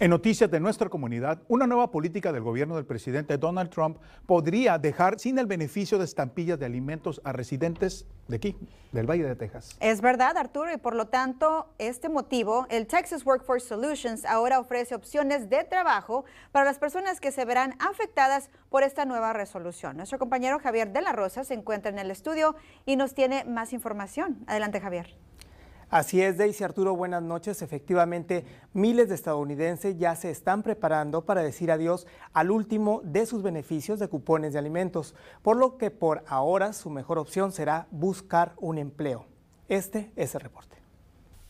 En noticias de nuestra comunidad, una nueva política del gobierno del presidente Donald Trump podría dejar sin el beneficio de estampillas de alimentos a residentes de aquí, del Valle de Texas. Es verdad, Arturo, y por lo tanto, este motivo, el Texas Workforce Solutions ahora ofrece opciones de trabajo para las personas que se verán afectadas por esta nueva resolución. Nuestro compañero Javier de la Rosa se encuentra en el estudio y nos tiene más información. Adelante, Javier. Así es, Daisy Arturo, buenas noches. Efectivamente, miles de estadounidenses ya se están preparando para decir adiós al último de sus beneficios de cupones de alimentos, por lo que por ahora su mejor opción será buscar un empleo. Este es el reporte.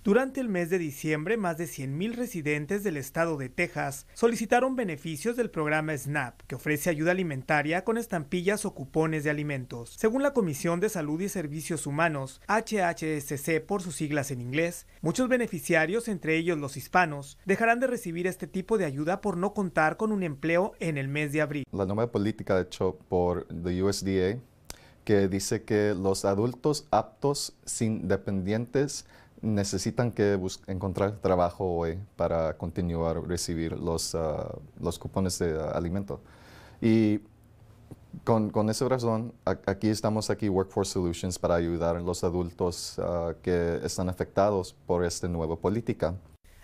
Durante el mes de diciembre, más de 100.000 residentes del estado de Texas solicitaron beneficios del programa SNAP, que ofrece ayuda alimentaria con estampillas o cupones de alimentos. Según la Comisión de Salud y Servicios Humanos, HHSC por sus siglas en inglés, muchos beneficiarios, entre ellos los hispanos, dejarán de recibir este tipo de ayuda por no contar con un empleo en el mes de abril. La nueva política de hecho por the USDA que dice que los adultos aptos sin dependientes necesitan que encontrar trabajo hoy para continuar recibir los, ah, cupones de ah, alimento. Y con, con, esa razón, aquí estamos aquí Workforce Solutions para ayudar a los adultos ah, que están afectados por esta nueva política.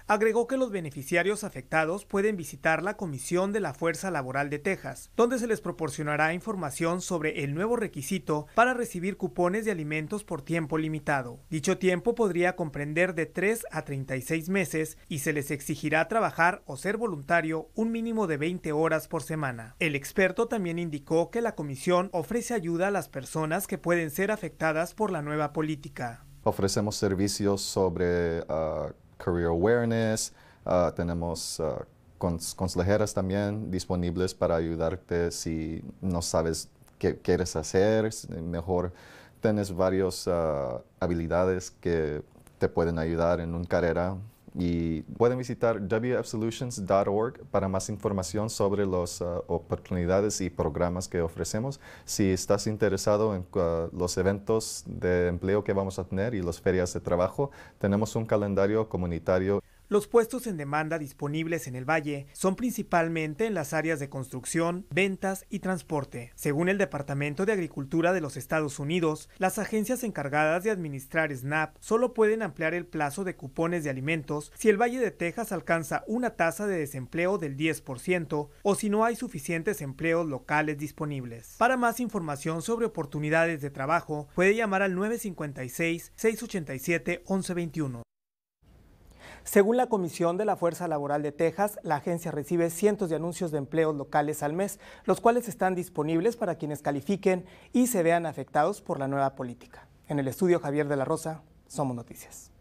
Agregó que los beneficiarios afectados pueden visitar la Comisión de la Fuerza Laboral de Texas, donde se les proporcionará información sobre el nuevo requisito para recibir cupones de alimentos por tiempo limitado. Dicho tiempo podría comprender de 3 a 36 meses y se les exigirá trabajar o ser voluntario un mínimo de 20 horas por semana. El experto también indicó que la comisión ofrece ayuda a las personas que pueden ser afectadas por la nueva política. Ofrecemos servicios sobre ah, Career Awareness, ah, tenemos ah, consejeras también disponibles para ayudarte si no sabes qué quieres hacer, mejor tienes varias ah, habilidades que te pueden ayudar en una carrera y pueden visitar wfsolutions.org para más información sobre las eh, oportunidades y programas que ofrecemos. Si estás interesado en eh, los eventos de empleo que vamos a tener y las ferias de trabajo, tenemos un calendario comunitario. Los puestos en demanda disponibles en el valle son principalmente en las áreas de construcción, ventas y transporte. Según el Departamento de Agricultura de los Estados Unidos, las agencias encargadas de administrar SNAP solo pueden ampliar el plazo de cupones de alimentos si el Valle de Texas alcanza una tasa de desempleo del 10% o si no hay suficientes empleos locales disponibles. Para más información sobre oportunidades de trabajo, puede llamar al 956-687-1121. Según la Comisión de la Fuerza Laboral de Texas, la agencia recibe cientos de anuncios de empleos locales al mes, los cuales están disponibles para quienes califiquen y se vean afectados por la nueva política. En el estudio Javier de la Rosa, Somos Noticias.